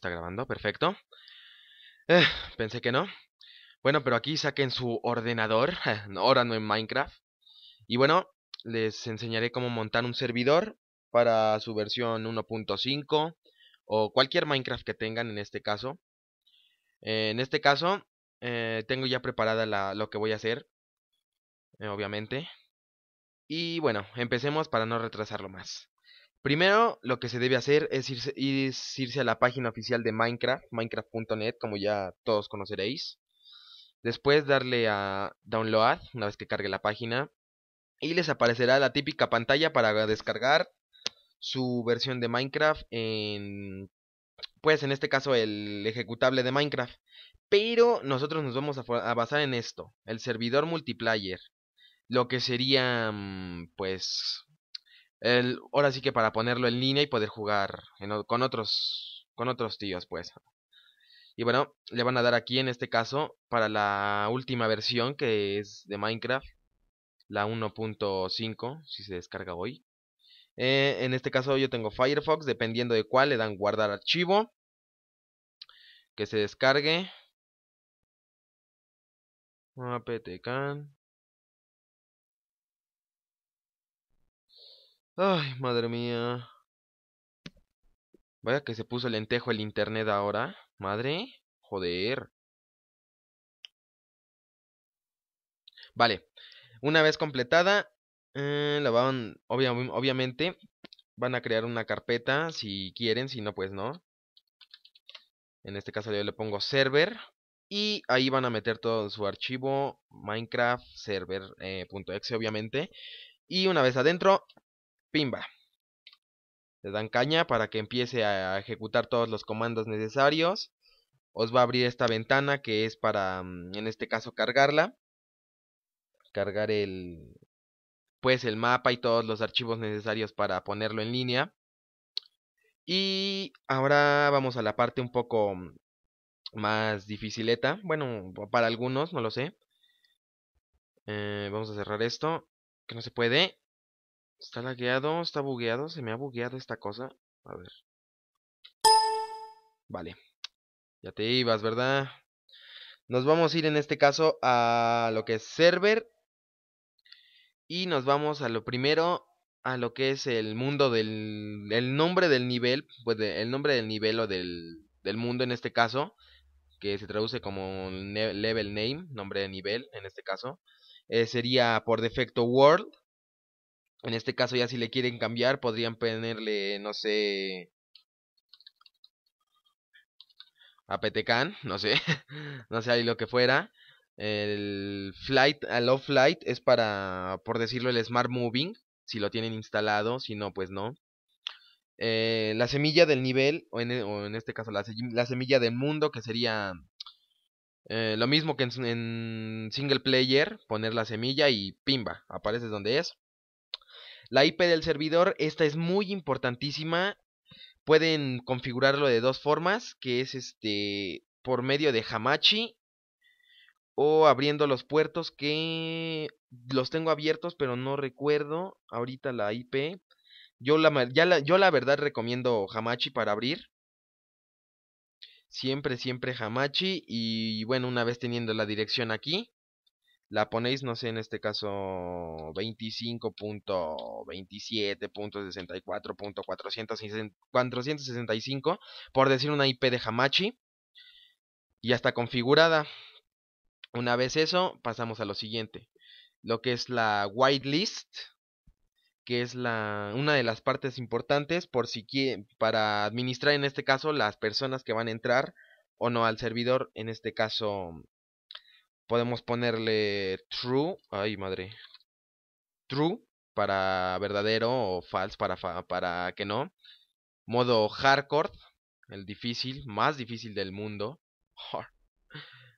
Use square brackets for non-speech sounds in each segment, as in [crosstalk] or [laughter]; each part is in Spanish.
está grabando, perfecto. Eh, pensé que no. Bueno, pero aquí saquen su ordenador, [laughs] ahora no en Minecraft. Y bueno, les enseñaré cómo montar un servidor para su versión 1.5 o cualquier Minecraft que tengan en este caso. Eh, en este caso, eh, tengo ya preparada lo que voy a hacer, obviamente. Y bueno, empecemos para no retrasarlo más. Primero, lo que se debe hacer es irse, a la página oficial de Minecraft, minecraft.net, como ya todos conoceréis. Después darle a download, una vez que cargue la página. Y les aparecerá la típica pantalla para descargar su versión de Minecraft en... Pues en este caso el ejecutable de Minecraft. Pero nosotros nos vamos a, a basar en esto, el servidor multiplayer. Lo que sería, mm, pues, el, ahora sí que para ponerlo en línea y poder jugar con otros con otros tíos, pues. Y bueno, le van a dar aquí en este caso para la última versión que es de Minecraft, la 1.5, si se descarga hoy. Eh, en este caso yo tengo Firefox, dependiendo de cuál le dan guardar archivo, que se descargue. can ah, Ay, madre mía. Vaya que se puso lentejo el internet ahora. Madre. Joder. Vale. Una vez completada, eh, la van, obviamente, van a crear una carpeta si quieren, si no, pues no. En este caso yo le pongo server. Y ahí van a meter todo su archivo Minecraft server.exe, eh, obviamente. Y una vez adentro, Pimba. Le dan caña para que empiece a ejecutar todos los comandos necesarios. Os va a abrir esta ventana que es para, mm, en este caso, cargarla. Cargar el, pues, el mapa y todos los archivos necesarios para ponerlo en línea. Y ahora vamos a la parte un poco mm, más dificileta. Bueno, para algunos, no lo sé. Eh, vamos a cerrar esto, que no se puede. Está lagueado, está bugueado, se me ha bugueado esta cosa. A ver. Vale. Ya te ibas, ¿verdad? Nos vamos a ir en este caso a lo que es server. Y nos vamos a lo primero, a lo que es el mundo del... El nombre del nivel, pues el nombre del nivel o del, del mundo en este caso. Que se traduce como level name, nombre de nivel en este caso. Eh, sería por defecto world en este caso ya si le quieren cambiar podrían ponerle, no sé, a Petecan no sé, [laughs] no sé ahí lo que fuera. El flight, el off flight es para, por decirlo, el smart moving, si lo tienen instalado, si no, pues no. Eh, la semilla del nivel, o en, e, este caso la, semilla del mundo, que sería eh, lo mismo que en, en single player, poner la semilla y pimba, apareces donde es. La IP del servidor, esta es muy importantísima. Pueden configurarlo de dos formas, que es este por medio de Hamachi o abriendo los puertos que los tengo abiertos, pero no recuerdo ahorita la IP. Yo la, yo la verdad recomiendo Hamachi para abrir. Siempre, siempre Hamachi. Y bueno, una vez teniendo la dirección aquí, la ponéis, no sé, en este caso 25.27.64.465, por decir una IP de Hamachi, y ya está configurada. Una vez eso, pasamos a lo siguiente, lo que es la whitelist, que es la, una de las partes importantes por si para administrar en este caso las personas que van a entrar o no al servidor, en este caso podemos ponerle true, ay madre, true para verdadero o false para, para que no. Modo hardcore, el difícil, más difícil del mundo. [laughs]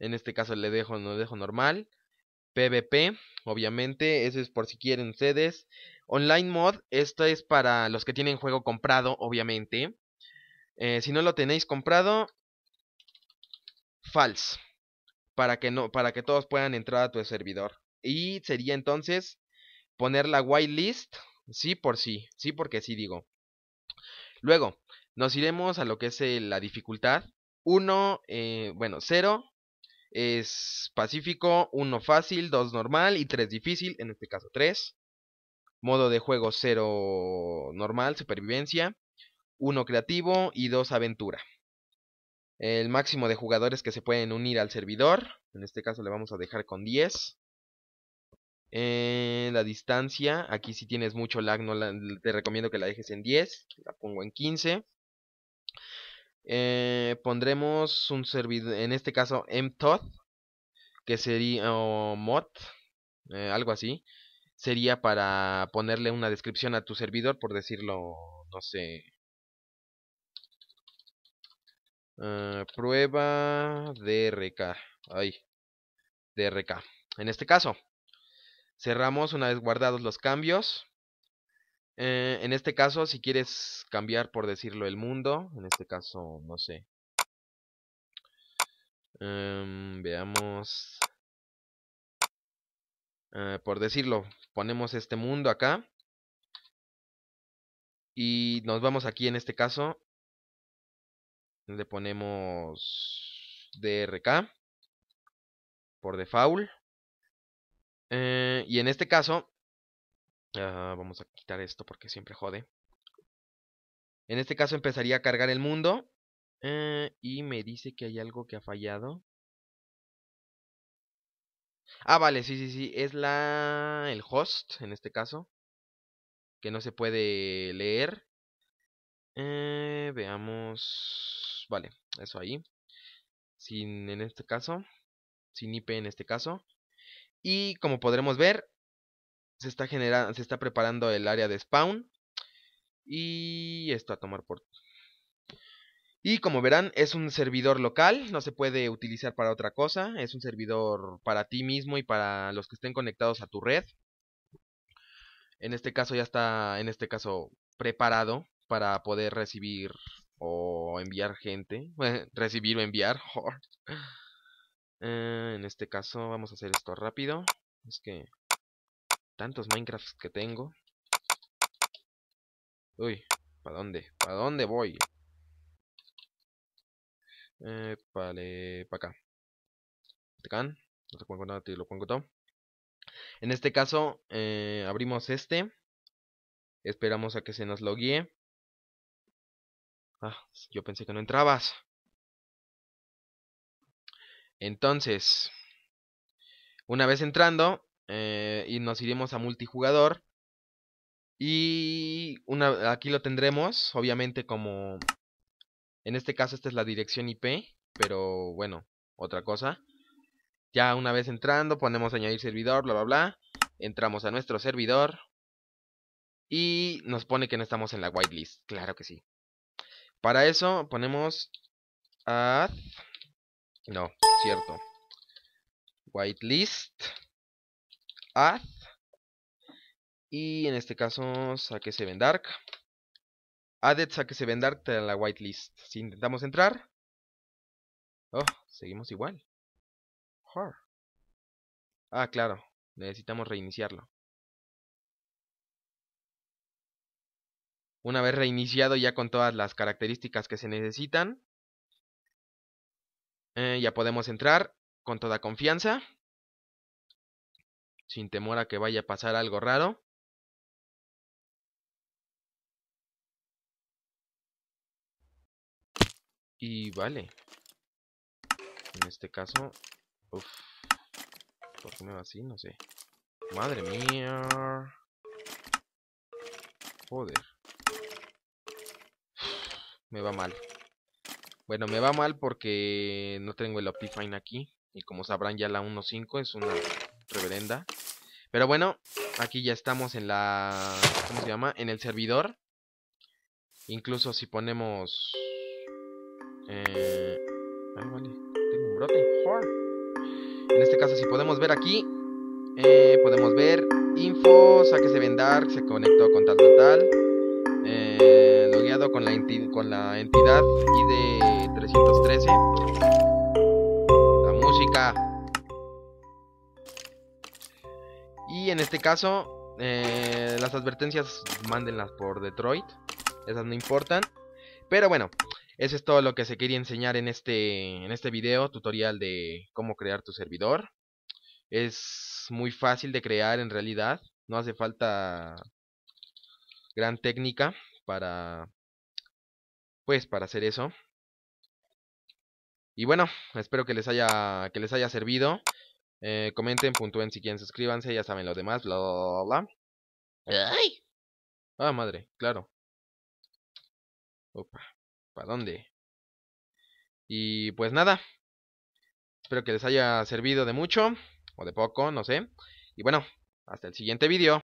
En este caso le dejo, dejo normal. PvP, obviamente, ese es por si quieren ustedes. Online mod, esto es para los que tienen juego comprado, obviamente. Eh, si no lo tenéis comprado, false para que no para que todos puedan entrar a tu servidor. Y sería entonces poner la whitelist, sí por sí, sí porque sí digo. Luego, nos iremos a lo que es eh, la dificultad. 1, eh, bueno, cero es pacífico, uno fácil, 2 normal y 3 difícil, en este caso 3. Modo de juego cero normal, supervivencia, 1 creativo y 2 aventura el máximo de jugadores que se pueden unir al servidor. En este caso le vamos a dejar con 10. Eh, la distancia, aquí si tienes mucho lag, no te recomiendo que la dejes en 10, la pongo en 15. Eh, pondremos un servidor, en este caso mtod, que sería o mod, eh, algo así, sería para ponerle una descripción a tu servidor, por decirlo, no sé, Ah, prueba DRK. Ahí. DRK. En este caso, cerramos una vez guardados los cambios. Eh, en este caso, si quieres cambiar, por decirlo, el mundo, en este caso, no sé. Em, veamos. Ah, por decirlo, ponemos este mundo acá. Y nos vamos aquí en este caso le ponemos DRK por default. Eh, y en este caso, ah, vamos a quitar esto porque siempre jode. En este caso empezaría a cargar el mundo. Eh, y me dice que hay algo que ha fallado. Ah, vale, sí, sí, sí. Es la. el host, en este caso. Que no se puede leer. Eh, veamos. Pues, vale, eso ahí. Sin en este caso, sin IP en este caso. Y como podremos ver, se está generando, se está preparando el área de spawn y esto a tomar por y como verán, es un servidor local, no se puede utilizar para otra cosa, es un servidor para ti mismo y para los que estén conectados a tu red. En este caso ya está, en este caso, preparado para poder recibir o enviar gente, [laughs] recibir o enviar. Ah, en este caso vamos a hacer esto rápido. Es que tantos Minecrafts que tengo. Uy, ¿para dónde? ¿Para dónde voy? Eh, vale, para acá. no te pongo nada, lo pongo todo. En este caso, eh, abrimos este. Esperamos a que se nos loguee. Ah, yo pensé que no entrabas. Entonces, una vez entrando, eh, y nos iremos a multijugador. Y una, aquí lo tendremos, obviamente como... En este caso esta es la dirección IP, pero bueno, otra cosa. Ya una vez entrando, ponemos añadir servidor, bla, bla, bla. Entramos a nuestro servidor. Y nos pone que no estamos en la whitelist, claro que sí. Para eso ponemos add. No, cierto. Whitelist. Add. Y en este caso, saque ven dark Added ven dark de la whitelist. Si intentamos entrar. Oh, seguimos igual. Ah, claro. Necesitamos reiniciarlo. Una vez reiniciado ya con todas las características que se necesitan, eh, ya podemos entrar con toda confianza, sin temor a que vaya a pasar algo raro. Y vale. En este caso... Uf. ¿Por qué me va así? No sé. Madre mía. Joder me va mal. Bueno, me va mal porque no tengo el Optifine aquí. Y como sabrán ya la 1.5 es una reverenda. Pero bueno, aquí ya estamos en la... ¿Cómo se llama? En el servidor. Incluso si ponemos... Eh, ah, vale. Tengo un brote. En este caso, si podemos ver aquí... Eh, podemos ver info, saque se vendar, se conectó con tal, tal, tal. Eh, logueado con la, con la entidad ID 313. La música. Y en este caso, eh, las advertencias mándenlas por Detroit. Esas no importan. Pero bueno, eso es todo lo que se quería enseñar en este, en este video tutorial de cómo crear tu servidor. Es muy fácil de crear en realidad. No hace falta gran técnica para pues para hacer eso. Y bueno, espero que les haya que les haya servido. Eh, comenten, puntúen si quieren, suscríbanse, ya saben lo demás, bla bla bla. ¡Ay! Ah, madre, claro. Opa, ¿para dónde? Y pues nada. Espero que les haya servido de mucho o de poco, no sé. Y bueno, hasta el siguiente vídeo.